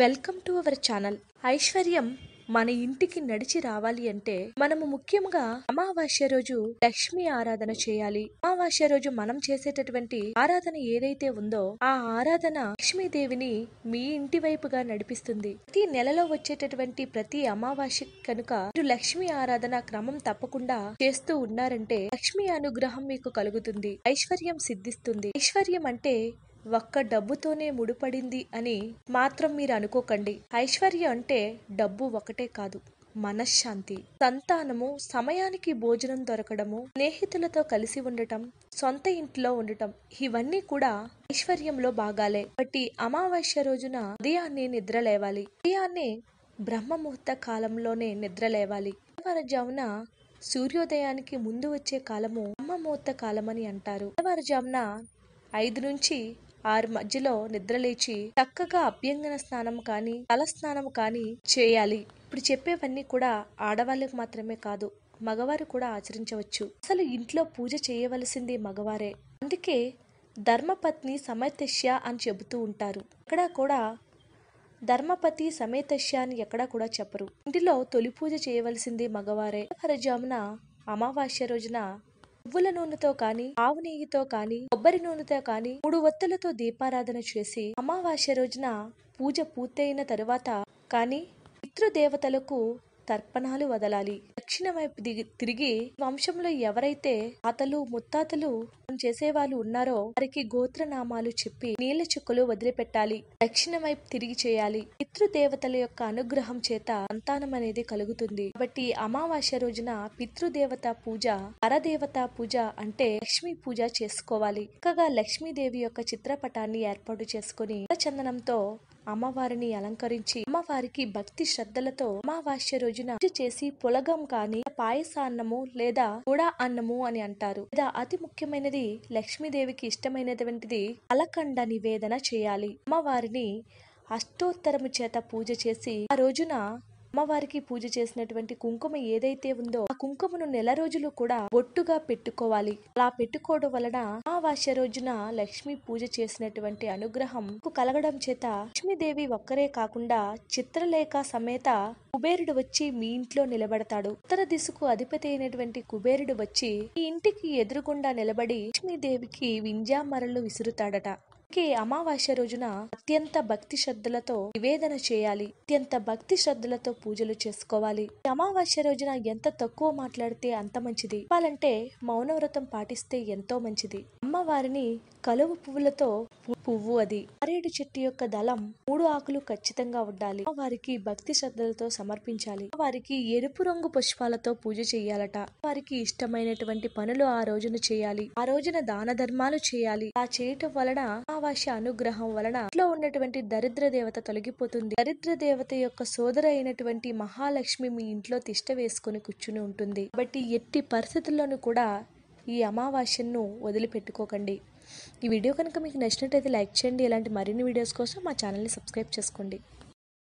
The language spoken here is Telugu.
వెల్కమ్ టు అవర్ ఛానల్ ఐశ్వర్యం మన ఇంటికి నడిచి రావాలి అంటే మనము ముఖ్యంగా అమావాస్య రోజు లక్ష్మి ఆరాధన చేయాలి అమావాస్య రోజు మనం చేసేటటువంటి ఆరాధన ఏదైతే ఉందో ఆ ఆరాధన లక్ష్మీదేవిని మీ ఇంటి వైపుగా నడిపిస్తుంది ప్రతి నెలలో వచ్చేటటువంటి ప్రతి అమావాస్య కనుక మీరు లక్ష్మి ఆరాధన క్రమం తప్పకుండా చేస్తూ ఉన్నారంటే లక్ష్మి అనుగ్రహం మీకు కలుగుతుంది ఐశ్వర్యం సిద్ధిస్తుంది ఐశ్వర్యం అంటే ఒక్క డబ్బుతోనే ముడిపడింది అని మాత్రం మీరు అనుకోకండి ఐశ్వర్య అంటే డబ్బు ఒకటే కాదు మనశ్శాంతి సంతానము సమయానికి భోజనం దొరకడము స్నేహితులతో కలిసి ఉండటం సొంత ఇంట్లో ఉండటం ఇవన్నీ కూడా ఐశ్వర్యంలో భాగాలే బట్టి అమావాస్య రోజున ఉదయాన్నే నిద్ర లేవాలి ఉదయాన్నే బ్రహ్మముహూర్త కాలంలోనే నిద్ర లేవాలి తెల్లవారుజామున సూర్యోదయానికి ముందు వచ్చే కాలము బ్రహ్మముహూర్త కాలమని అంటారు తెల్లవారుజామున ఐదు నుంచి ఆరు మధ్యలో నిద్రలేచి చక్కగా అభ్యంగన స్నానం కానీ తలస్నానం కానీ చేయాలి ఇప్పుడు చెప్పేవన్నీ కూడా ఆడవాళ్ళకు మాత్రమే కాదు మగవారు కూడా ఆచరించవచ్చు అసలు ఇంట్లో పూజ చేయవలసింది మగవారే అందుకే ధర్మపత్ని సమేతస్య అని చెబుతూ ఉంటారు ఇక్కడ కూడా ధర్మపతి సమేతస్య అని ఎక్కడా కూడా చెప్పరు ఇంటిలో తొలి పూజ చేయవలసింది మగవారే పరజామున అమావాస్య రోజున పువ్వుల నూనెతో కాని ఆవు నెయ్యితో కాని కొబ్బరి నూనెతో కాని మూడు ఒత్తులతో దీపారాధన చేసి అమావాస్య రోజున పూజ పూర్తయిన తరువాత కానీ పితృదేవతలకు తర్పణాలు వదలాలి దక్షిణ వైపు దిగి తిరిగి వంశంలో ఎవరైతే తాతలు ముత్తాతలు చేసేవాళ్ళు ఉన్నారో వారికి గోత్ర నామాలు చెప్పి నీళ్ల చుక్కలు వదిలిపెట్టాలి దక్షిణ వైపు తిరిగి చేయాలి పితృదేవతల యొక్క అనుగ్రహం చేత సంతానం అనేది కలుగుతుంది కాబట్టి అమావాస్య రోజున పితృదేవత పూజ పరదేవత పూజ అంటే లక్ష్మీ పూజ చేసుకోవాలి చక్కగా లక్ష్మీదేవి యొక్క చిత్రపటాన్ని ఏర్పాటు చేసుకుని చందనంతో అమ్మవారిని అలంకరించి అమ్మవారికి భక్తి శ్రద్ధలతో అమావాస్య రోజున పూజ చేసి పొలగం కాని పాయసాన్నము లేదా కూడా అన్నము అని అంటారు లేదా అతి ముఖ్యమైనది లక్ష్మీదేవికి ఇష్టమైనటువంటిది అలకండ నివేదన చేయాలి అమ్మవారిని అష్టోత్తరము చేత పూజ చేసి ఆ రోజున అమ్మవారికి పూజ చేసినటువంటి కుంకుమ ఏదైతే ఉందో ఆ కుంకుమను నెల రోజులు కూడా బొట్టుగా పెట్టుకోవాలి అలా పెట్టుకోవడం వలన అమావాస్య రోజున లక్ష్మి పూజ చేసినటువంటి అనుగ్రహం కలగడం చేత లక్ష్మీదేవి ఒక్కరే కాకుండా చిత్రలేఖ సమేత కుబేరుడు వచ్చి మీ ఇంట్లో నిలబడతాడు ఉత్తర దిశకు అధిపతి అయినటువంటి కుబేరుడు వచ్చి ఈ ఇంటికి ఎదురుకుండా నిలబడి లక్ష్మీదేవికి వింజామరలు విసురుతాడట అందుకే అమావాస్య రోజున అత్యంత భక్తి శ్రద్ధలతో నివేదన చేయాలి అత్యంత భక్తి శ్రద్ధలతో పూజలు చేసుకోవాలి అమావాస్య రోజున ఎంత తక్కువ మాట్లాడితే అంత మంచిది చెప్పాలంటే మౌనవ్రతం పాటిస్తే ఎంతో మంచిది అమ్మవారిని కలువ పువ్వులతో పువ్వు అది అరేడు చెట్టు యొక్క దళం మూడు ఆకులు ఖచ్చితంగా ఉండాలి వారికి భక్తి శ్రద్ధలతో సమర్పించాలి వారికి ఎరుపు రంగు పుష్పాలతో పూజ చేయాలట వారికి ఇష్టమైనటువంటి పనులు ఆ రోజున చేయాలి ఆ రోజున దాన ధర్మాలు చేయాలి ఆ చేయటం వలన ఆవాస్య అనుగ్రహం వలన ఇంట్లో ఉన్నటువంటి దరిద్ర దేవత తొలగిపోతుంది దరిద్ర దేవత యొక్క సోదర అయినటువంటి మహాలక్ష్మి మీ ఇంట్లో తిష్ట వేసుకుని కూర్చుని ఉంటుంది కాబట్టి ఎట్టి పరిస్థితుల్లోనూ కూడా ఈ అమావాస్యను వదిలిపెట్టుకోకండి ఈ వీడియో కనుక మీకు నచ్చినట్టయితే లైక్ చేయండి ఇలాంటి మరిన్ని వీడియోస్ కోసం మా ఛానల్ని సబ్స్క్రైబ్ చేసుకోండి